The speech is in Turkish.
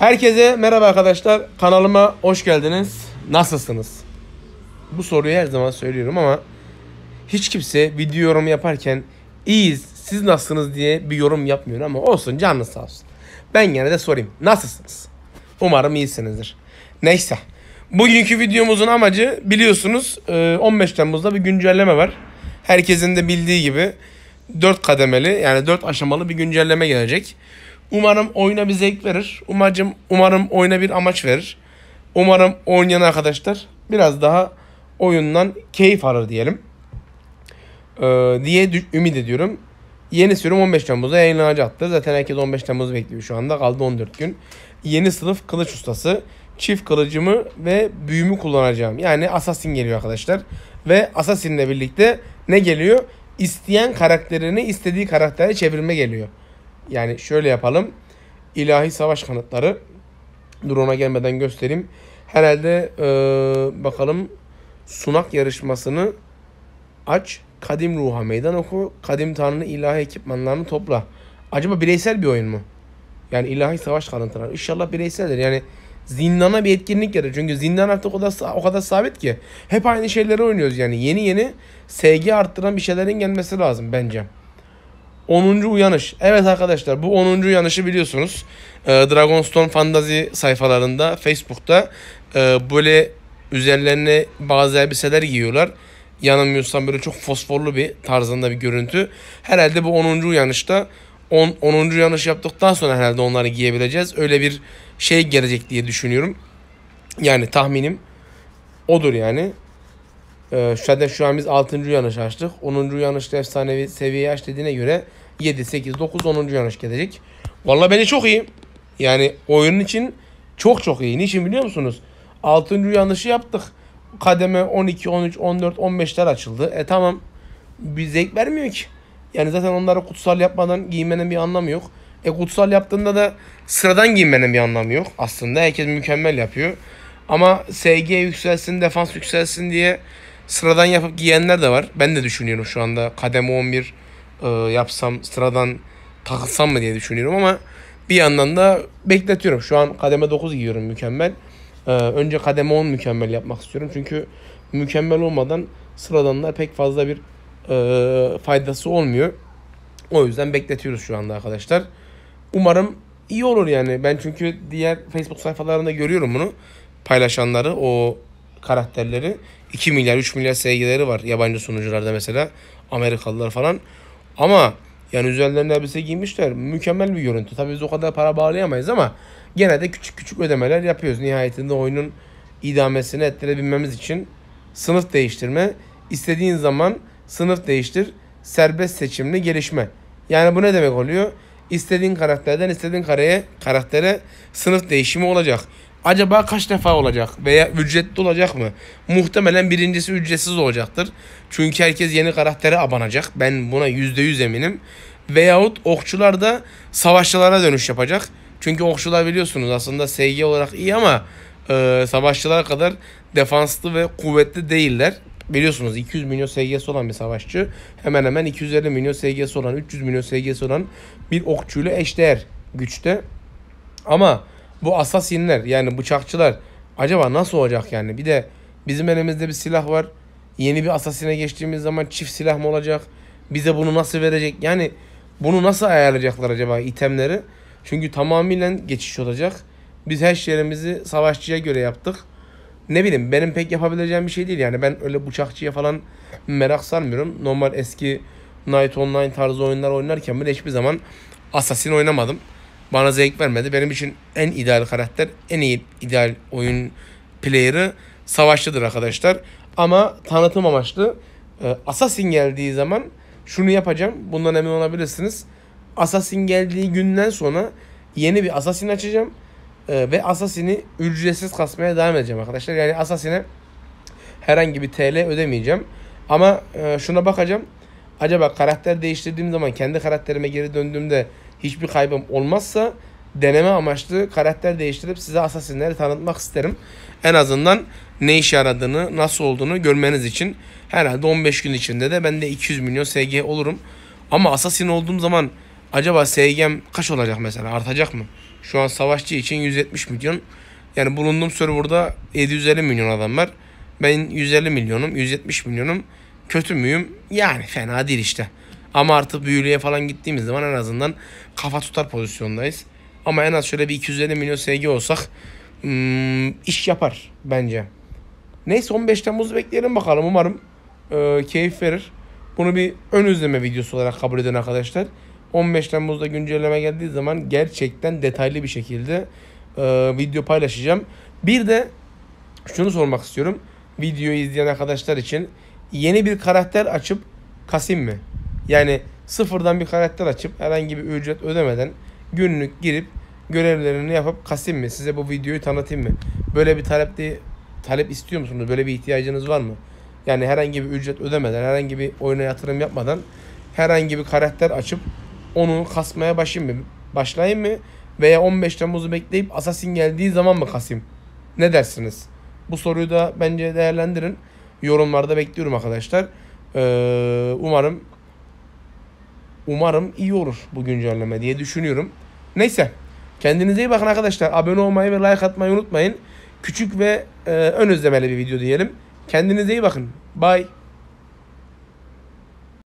Herkese merhaba arkadaşlar. Kanalıma hoş geldiniz. Nasılsınız? Bu soruyu her zaman söylüyorum ama hiç kimse video yorum yaparken iyiyiz siz nasılsınız diye bir yorum yapmıyor ama olsun canınız sağ olsun. Ben yine de sorayım. Nasılsınız? Umarım iyisinizdir. Neyse. Bugünkü videomuzun amacı biliyorsunuz 15 e, Temmuz'da bir güncelleme var. Herkesin de bildiği gibi 4 kademeli yani 4 aşamalı bir güncelleme gelecek. Umarım oyuna bir zevk verir. Umacım, umarım oyuna bir amaç verir. Umarım oynayan arkadaşlar biraz daha oyundan keyif alır diyelim. Ee, diye ümit ediyorum. Yeni sürüm 15 Temmuz'da yayınlanacaktır. Zaten herkes 15 Temmuz bekliyor şu anda. Kaldı 14 gün. Yeni sınıf kılıç ustası. Çift kılıcımı ve büyümü kullanacağım. Yani Assassin geliyor arkadaşlar. Ve Assassin'le birlikte ne geliyor? İsteyen karakterini istediği karaktere çevirme geliyor. Yani şöyle yapalım. İlahi savaş kanıtları. Dur gelmeden göstereyim. Herhalde ee, bakalım sunak yarışmasını aç. Kadim ruha meydan oku. Kadim tanrı ilahi ekipmanlarını topla. Acaba bireysel bir oyun mu? Yani ilahi savaş kanıtları. İnşallah bireyseldir. Yani zindana bir etkinlik yarar. Çünkü zindan artık o, da, o kadar sabit ki. Hep aynı şeyleri oynuyoruz yani. Yeni yeni sevgi arttıran bir şeylerin gelmesi lazım bence. 10. uyanış. Evet arkadaşlar bu 10. uyanışı biliyorsunuz. Ee, Dragonstone Fantasy sayfalarında Facebook'ta e, böyle üzerlerine bazı elbiseler giyiyorlar. Yanılmıyorsam böyle çok fosforlu bir tarzında bir görüntü. Herhalde bu 10. uyanışta 10. 10. uyanış yaptıktan sonra herhalde onları giyebileceğiz. Öyle bir şey gelecek diye düşünüyorum. Yani tahminim odur yani. Ee, zaten şu an biz 6. uyanış açtık. 10. uyanışta efsanevi seviyeyi aç dediğine göre 7, 8, 9, 10. yarış gelecek. Valla bence çok iyi. Yani oyun için çok çok iyi. Niçin biliyor musunuz? 6. yanlışı yaptık. Kademe 12, 13, 14, 15'ler açıldı. E tamam. Bir zevk vermiyor ki. Yani zaten onları kutsal yapmadan giymenin bir anlamı yok. E kutsal yaptığında da sıradan giymenin bir anlamı yok. Aslında herkes mükemmel yapıyor. Ama SG yükselsin, defans yükselsin diye sıradan yapıp giyenler de var. Ben de düşünüyorum şu anda kademe 11, e, yapsam sıradan takılsam mı diye düşünüyorum ama bir yandan da bekletiyorum. Şu an kademe 9 giyiyorum mükemmel. E, önce kademe 10 mükemmel yapmak istiyorum. Çünkü mükemmel olmadan sıradanlar pek fazla bir e, faydası olmuyor. O yüzden bekletiyoruz şu anda arkadaşlar. Umarım iyi olur yani. Ben çünkü diğer Facebook sayfalarında görüyorum bunu. Paylaşanları, o karakterleri. 2 milyar, 3 milyar sevgileri var yabancı sunucularda mesela. Amerikalılar falan. Ama yani üzerlerine elbise giymişler. Mükemmel bir görüntü. Tabii biz o kadar para bağlayamayız ama gene de küçük küçük ödemeler yapıyoruz. Nihayetinde oyunun idamesini ettirebilmemiz için sınıf değiştirme, istediğin zaman sınıf değiştir, serbest seçimli gelişme. Yani bu ne demek oluyor? İstediğin karakterden istediğin kareye, karaktere sınıf değişimi olacak acaba kaç defa olacak veya ücretli olacak mı? Muhtemelen birincisi ücretsiz olacaktır. Çünkü herkes yeni karaktere abanacak. Ben buna %100 eminim. Veyahut okçular da savaşçılara dönüş yapacak. Çünkü okçular biliyorsunuz aslında SG olarak iyi ama e, savaşçılara kadar defanslı ve kuvvetli değiller. Biliyorsunuz 200 milyon SG'si olan bir savaşçı hemen hemen 250 milyon SG'si olan 300 milyon SG'si olan bir okçuyla eşdeğer güçte. Ama bu asasinler yani bıçakçılar acaba nasıl olacak yani? Bir de bizim elimizde bir silah var. Yeni bir asasine geçtiğimiz zaman çift silah mı olacak? Bize bunu nasıl verecek? Yani bunu nasıl ayarlayacaklar acaba itemleri? Çünkü tamamıyla geçiş olacak. Biz her şeyimizi savaşçıya göre yaptık. Ne bileyim benim pek yapabileceğim bir şey değil yani. Ben öyle bıçakçıya falan merak sarmıyorum. Normal eski Night Online tarzı oyunlar oynarken bile hiçbir zaman Assassin oynamadım bana zevk vermedi. Benim için en ideal karakter, en iyi ideal oyun player'ı savaşçıdır arkadaşlar. Ama tanıtım amaçlı e, Assassin geldiği zaman şunu yapacağım. Bundan emin olabilirsiniz. Assassin geldiği günden sonra yeni bir Assassin açacağım. E, ve Assassin'i ücretsiz kasmaya devam edeceğim arkadaşlar. Yani Assassin'e herhangi bir TL ödemeyeceğim. Ama e, şuna bakacağım. Acaba karakter değiştirdiğim zaman kendi karakterime geri döndüğümde hiçbir kaybım olmazsa deneme amaçlı karakter değiştirip size Assassin'leri tanıtmak isterim. En azından ne işe yaradığını, nasıl olduğunu görmeniz için herhalde 15 gün içinde de ben de 200 milyon SG olurum. Ama Assassin olduğum zaman acaba SG'm kaç olacak mesela artacak mı? Şu an savaşçı için 170 milyon. Yani bulunduğum serverda 750 milyon adam var. Ben 150 milyonum, 170 milyonum. Kötü müyüm? Yani fena değil işte. Ama artık büyülüye falan gittiğimiz zaman en azından kafa tutar pozisyondayız. Ama en az şöyle bir 250 milyon SG olsak hmm, iş yapar bence. Neyse 15 Temmuz'u bekleyelim bakalım. Umarım e, keyif verir. Bunu bir ön izleme videosu olarak kabul edin arkadaşlar. 15 Temmuz'da güncelleme geldiği zaman gerçekten detaylı bir şekilde e, video paylaşacağım. Bir de şunu sormak istiyorum. Videoyu izleyen arkadaşlar için yeni bir karakter açıp Kasim mi? Yani sıfırdan bir karakter açıp herhangi bir ücret ödemeden günlük girip görevlerini yapıp kasayım mı? Size bu videoyu tanıtayım mı? Böyle bir talep de, talep istiyor musunuz? Böyle bir ihtiyacınız var mı? Yani herhangi bir ücret ödemeden, herhangi bir oyuna yatırım yapmadan herhangi bir karakter açıp onu kasmaya başlayayım mı? Başlayayım mı? Veya 15 Temmuz'u bekleyip Assassin geldiği zaman mı kasayım? Ne dersiniz? Bu soruyu da bence değerlendirin. Yorumlarda bekliyorum arkadaşlar. Ee, umarım umarım iyi olur bu güncelleme diye düşünüyorum. Neyse kendinize iyi bakın arkadaşlar. Abone olmayı ve like atmayı unutmayın. Küçük ve e, ön özlemeli bir video diyelim. Kendinize iyi bakın. Bye.